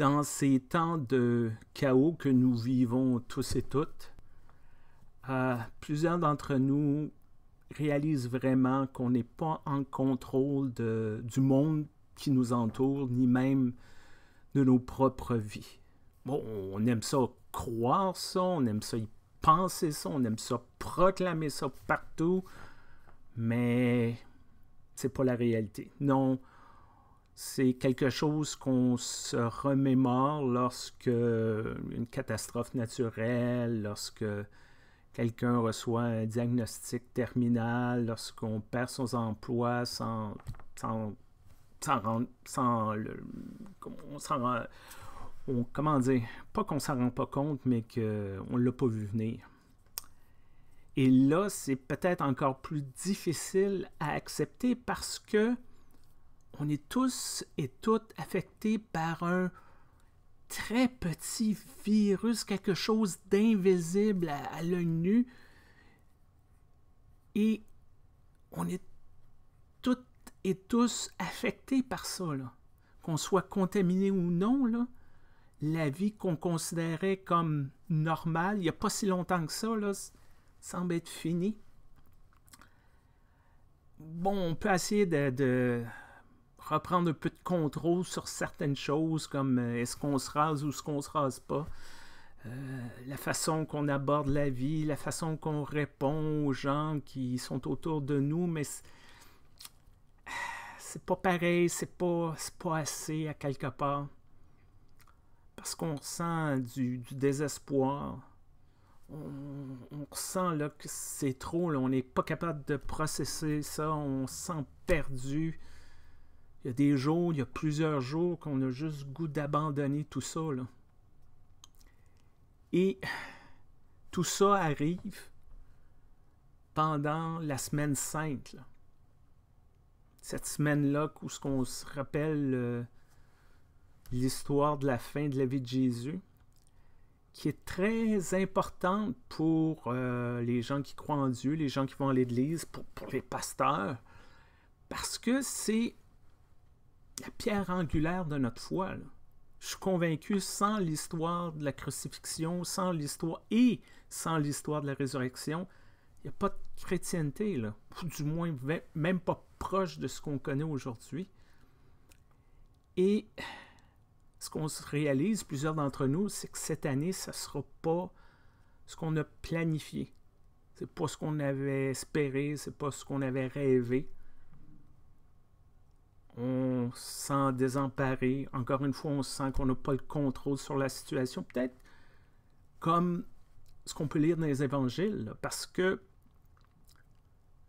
dans ces temps de chaos que nous vivons tous et toutes, euh, plusieurs d'entre nous réalisent vraiment qu'on n'est pas en contrôle du monde qui nous entoure, ni même de nos propres vies. Bon, on aime ça croire ça, on aime ça y penser ça, on aime ça proclamer ça partout, mais c'est pas la réalité. Non, c'est quelque chose qu'on se remémore lorsque une catastrophe naturelle, lorsque quelqu'un reçoit un diagnostic terminal, lorsqu'on perd son emploi sans, sans, sans, comment dire, pas qu'on s'en rend pas compte, mais qu'on ne l'a pas vu venir. Et là, c'est peut-être encore plus difficile à accepter parce que on est tous et toutes affectés par un très petit virus, quelque chose d'invisible à, l'œil nu. Et on est toutes et tous affectés par ça. Qu'on soit contaminé ou non, là, la vie qu'on considérait comme normale, il n'y a pas si longtemps que ça, là, semble être finie. Bon, on peut essayer de reprendre un peu de contrôle sur certaines choses, comme euh, est-ce qu'on se rase ou est-ce qu'on se rase pas. Euh, la façon qu'on aborde la vie, la façon qu'on répond aux gens qui sont autour de nous, mais c'est pas pareil, c'est pas, pas assez à quelque part. Parce qu'on sent du, désespoir. On, on ressent là, que c'est trop, là, on n'est pas capable de processer ça, on se sent perdu. Il y a des jours, il y a plusieurs jours qu'on a juste goût d'abandonner tout ça. Et tout ça arrive pendant la semaine sainte. Cette semaine-là où ce qu'on se rappelle euh, l'histoire de la fin de la vie de Jésus, qui est très importante pour euh, les gens qui croient en Dieu, les gens qui vont à l'Église, pour les pasteurs, parce que c'est la pierre angulaire de notre foi. Je suis convaincu, sans l'histoire de la crucifixion, sans l'histoire et sans l'histoire de la résurrection, il n'y a pas de chrétienté, ou du moins même pas proche de ce qu'on connaît aujourd'hui. Et ce qu'on se réalise, plusieurs d'entre nous, c'est que cette année, ça ne sera pas ce qu'on a planifié. C'est pas ce qu'on avait espéré, c'est pas ce qu'on avait rêvé on se sent Encore une fois, on sent qu'on n'a pas le contrôle sur la situation. Peut-être comme ce qu'on peut lire dans les évangiles, parce que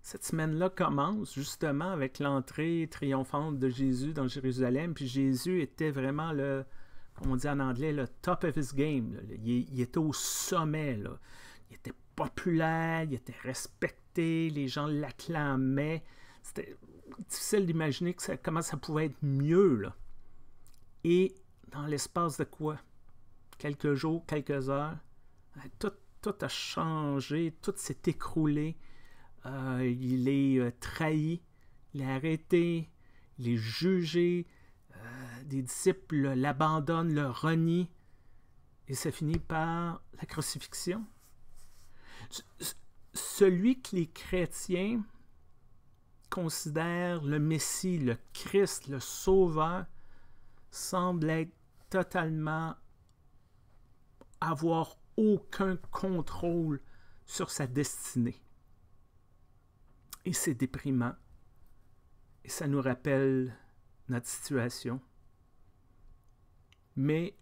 cette semaine-là commence justement avec l'entrée triomphante de Jésus dans Jérusalem. Puis Jésus était vraiment le, comme on dit en anglais, le top of his game. Il, était au sommet. Il était populaire, il était respecté, les gens l'acclamaient. C'était difficile d'imaginer comment ça pouvait être mieux. Là. Et dans l'espace de quoi Quelques jours, quelques heures, euh, tout, a changé, tout s'est écroulé. Euh, il est euh, trahi, il est arrêté, il est jugé. des disciples l'abandonnent, le renient. Et ça finit par la crucifixion. Celui que les chrétiens Considère le Messie, le Christ, le Sauveur, semble être totalement avoir aucun contrôle sur sa destinée. Et c'est déprimant. Et ça nous rappelle notre situation. Mais,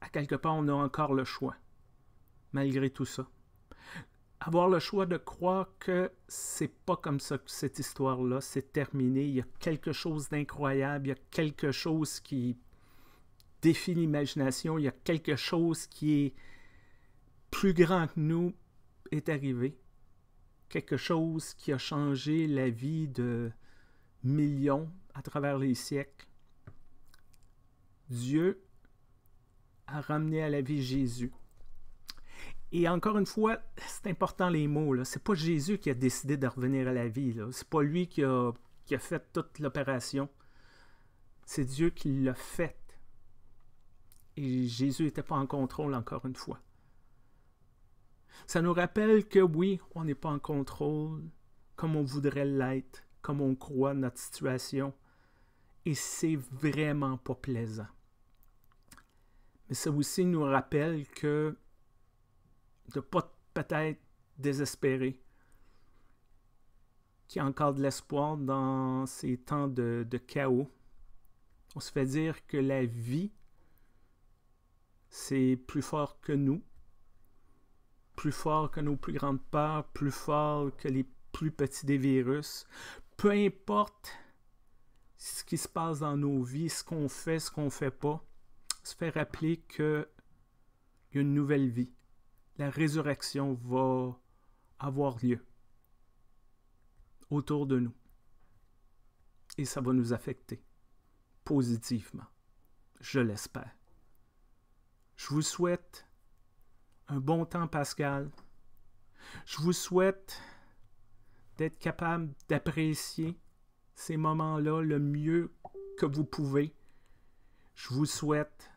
à quelque part, on a encore le choix, malgré tout ça avoir le choix de croire que c'est pas comme ça que cette histoire-là s'est terminée, Il y a quelque chose d'incroyable, il y a quelque chose qui défie l'imagination, il y a quelque chose qui est plus grand que nous est arrivé. Quelque chose qui a changé la vie de millions à travers les siècles. Dieu a ramené à la vie Jésus. Et encore une fois, c'est important les mots. Ce n'est pas Jésus qui a décidé de revenir à la vie. Ce n'est pas lui qui a, fait toute l'opération. C'est Dieu qui l'a fait. Et Jésus n'était pas en contrôle encore une fois. Ça nous rappelle que oui, on n'est pas en contrôle comme on voudrait l'être, comme on croit notre situation. Et c'est vraiment pas plaisant. Mais ça aussi nous rappelle que de pas peut-être désespérer, qui a encore de l'espoir dans ces temps de, de chaos. On se fait dire que la vie, c'est plus fort que nous, plus fort que nos plus grandes peurs, plus fort que les plus petits des virus. Peu importe ce qui se passe dans nos vies, ce qu'on fait, ce qu'on fait pas, on se fait rappeler qu'il y a une nouvelle vie la résurrection va avoir lieu autour de nous. Et ça va nous affecter positivement. Je l'espère. Je vous souhaite un bon temps pascal. Je vous souhaite d'être capable d'apprécier ces moments-là le mieux que vous pouvez. Je vous souhaite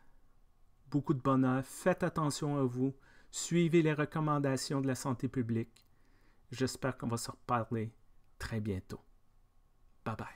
beaucoup de bonheur. Faites attention à vous. Suivez les recommandations de la santé publique. J'espère qu'on va se reparler très bientôt. Bye bye.